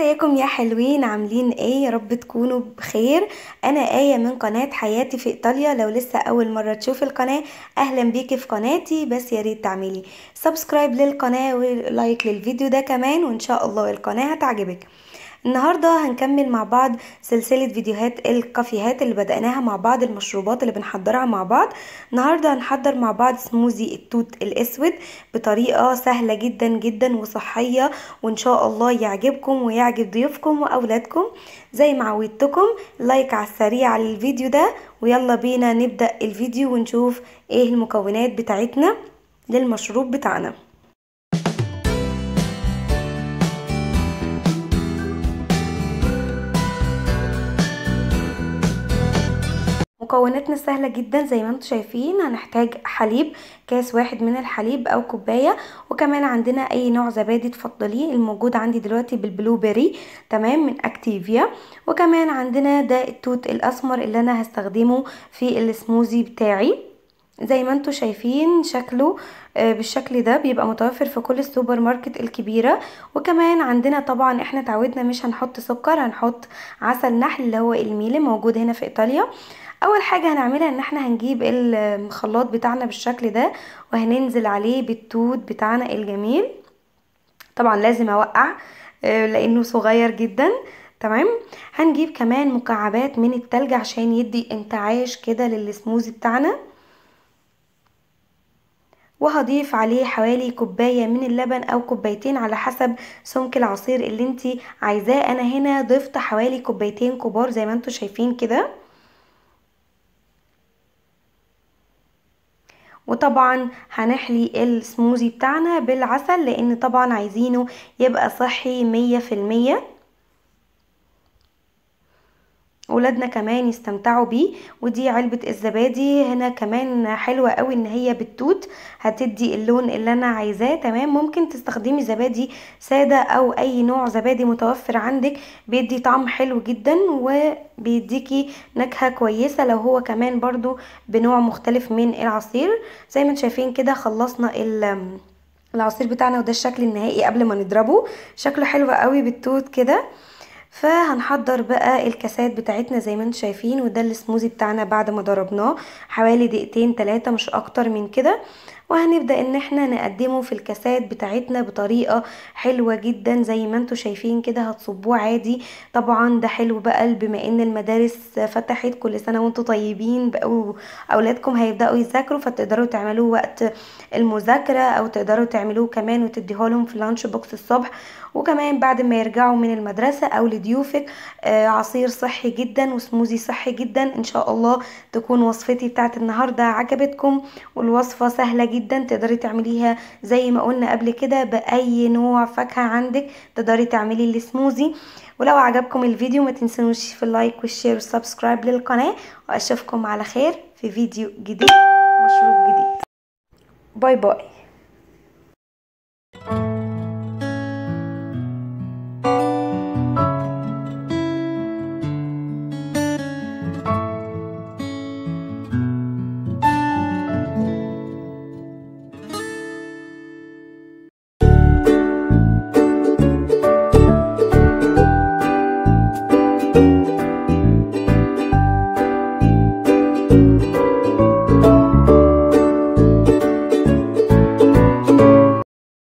ازيكم يا حلوين عاملين ايه يا رب تكونوا بخير انا ايه من قناه حياتي في ايطاليا لو لسه اول مره تشوف القناه اهلا بيكي في قناتي بس يا ريت تعملي سبسكرايب للقناه ولايك للفيديو ده كمان وان شاء الله القناه هتعجبك النهاردة هنكمل مع بعض سلسلة فيديوهات الكافيهات اللي بدأناها مع بعض المشروبات اللي بنحضرها مع بعض النهاردة هنحضر مع بعض سموزي التوت الأسود بطريقة سهلة جدا جدا وصحية وإن شاء الله يعجبكم ويعجب ضيوفكم وأولادكم زي ما عودتكم لايك على السريع على الفيديو ده ويلا بينا نبدأ الفيديو ونشوف ايه المكونات بتاعتنا للمشروب بتاعنا مكوناتنا سهلة جدا زي ما انتم شايفين هنحتاج حليب كاس واحد من الحليب او كوباية وكمان عندنا اي نوع زبادي تفضليه الموجود عندي دلوقتي بالبلو بيري تمام من اكتيفيا وكمان عندنا ده التوت الاسمر اللي انا هستخدمه في السموزي بتاعي زي ما انتم شايفين شكله آه، بالشكل ده بيبقى متوفر في كل السوبر ماركت الكبيرة وكمان عندنا طبعا احنا تعودنا مش هنحط سكر هنحط عسل نحل اللي هو الميلي موجود هنا في ايطاليا اول حاجة هنعملها ان احنا هنجيب الخلاط بتاعنا بالشكل ده وهننزل عليه بالتوت بتاعنا الجميل طبعا لازم اوقع آه، لانه صغير جدا تمام هنجيب كمان مكعبات من التلج عشان يدي انتعاش كده للسموزي بتاعنا وهضيف عليه حوالي كوباية من اللبن أو كوبايتين على حسب سمك العصير اللي انت عايزاه أنا هنا ضفت حوالي كوبايتين كبار زي ما انتوا شايفين كده وطبعا هنحلي السموزي بتاعنا بالعسل لان طبعا عايزينه يبقى صحي مية في المية ولادنا كمان يستمتعوا بيه ودي علبة الزبادي هنا كمان حلوة قوي ان هي بالتوت هتدي اللون اللي انا عايزاه تمام ممكن تستخدمي زبادي سادة او اي نوع زبادي متوفر عندك بيدي طعم حلو جدا وبيديكي نكهة كويسة لو هو كمان برضو بنوع مختلف من العصير زي ما انتم شايفين كده خلصنا ال العصير بتاعنا وده الشكل النهائي قبل ما نضربه شكله حلو قوي بالتوت كده فهنحضر بقى الكاسات بتاعتنا زي ما انتم شايفين وده السموزي بتاعنا بعد ما ضربناه حوالي دقيقتين ثلاثة مش اكتر من كده وهنبدأ ان احنا نقدمه في الكاسات بتاعتنا بطريقة حلوة جدا زي ما انتوا شايفين كده هتصبوه عادي طبعا ده حلو بقى بما ان المدارس فتحت كل سنة وانتوا طيبين بقوا اولادكم هيبدأوا يذاكروا فتقدروا تعملوه وقت المذاكرة او تقدروا تعملوه كمان وتديه لهم في لانش بوكس الصبح وكمان بعد ما يرجعوا من المدرسة او لضيوفك آه، عصير صحي جدا وسموزي صحي جدا ان شاء الله تكون وصفتي بتاعت النهاردة عجبتكم والوصفة سهلة جدا جدا تقدري تعمليها زي ما قلنا قبل كده باي نوع فاكهه عندك تقدري تعملي السموزي ولو عجبكم الفيديو ما تنسونوش في اللايك والشير والسبسكرايب للقناه واشوفكم على خير في فيديو جديد مشروب جديد باي باي